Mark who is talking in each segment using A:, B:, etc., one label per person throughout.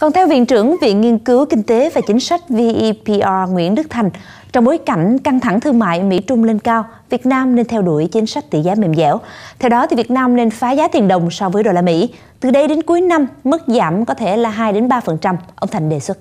A: Còn theo Viện trưởng Viện Nghiên cứu Kinh tế và Chính sách VEPR Nguyễn Đức Thành, trong bối cảnh căng thẳng thương mại Mỹ-Trung lên cao, Việt Nam nên theo đuổi chính sách tỷ giá mềm dẻo. Theo đó, thì Việt Nam nên phá giá tiền đồng so với đô la Mỹ. Từ đây đến cuối năm, mức giảm có thể là 2-3%, ông Thành đề xuất.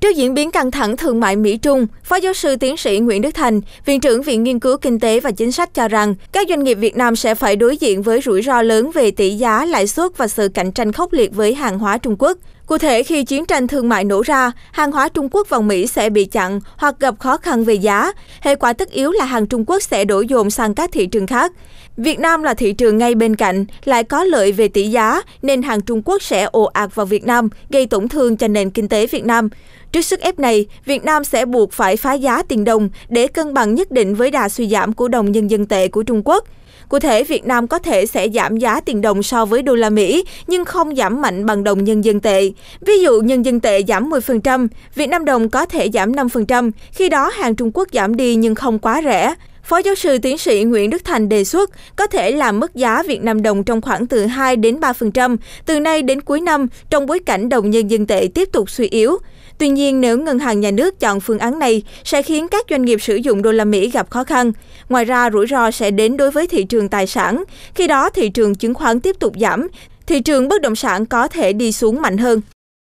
B: Trước diễn biến căng thẳng thương mại Mỹ-Trung, Phó giáo sư tiến sĩ Nguyễn Đức Thành, Viện trưởng Viện Nghiên cứu Kinh tế và Chính sách cho rằng các doanh nghiệp Việt Nam sẽ phải đối diện với rủi ro lớn về tỷ giá, lãi suất và sự cạnh tranh khốc liệt với hàng hóa Trung Quốc. Cụ thể, khi chiến tranh thương mại nổ ra, hàng hóa Trung Quốc vào Mỹ sẽ bị chặn hoặc gặp khó khăn về giá. Hệ quả tất yếu là hàng Trung Quốc sẽ đổ dồn sang các thị trường khác. Việt Nam là thị trường ngay bên cạnh, lại có lợi về tỷ giá, nên hàng Trung Quốc sẽ ồ ạt vào Việt Nam, gây tổn thương cho nền kinh tế Việt Nam. Trước sức ép này, Việt Nam sẽ buộc phải phá giá tiền đồng để cân bằng nhất định với đà suy giảm của đồng nhân dân tệ của Trung Quốc. Cụ thể, Việt Nam có thể sẽ giảm giá tiền đồng so với đô la Mỹ, nhưng không giảm mạnh bằng đồng nhân dân tệ. Ví dụ nhân dân tệ giảm 10%, Việt Nam đồng có thể giảm 5%, khi đó hàng Trung Quốc giảm đi nhưng không quá rẻ. Phó giáo sư tiến sĩ Nguyễn Đức Thành đề xuất có thể làm mức giá Việt Nam đồng trong khoảng từ 2 đến 3% từ nay đến cuối năm trong bối cảnh đồng nhân dân tệ tiếp tục suy yếu. Tuy nhiên, nếu ngân hàng nhà nước chọn phương án này sẽ khiến các doanh nghiệp sử dụng đô la Mỹ gặp khó khăn. Ngoài ra, rủi ro sẽ đến đối với thị trường tài sản, khi đó thị trường chứng khoán tiếp tục giảm, thị trường bất động sản có thể đi xuống mạnh hơn.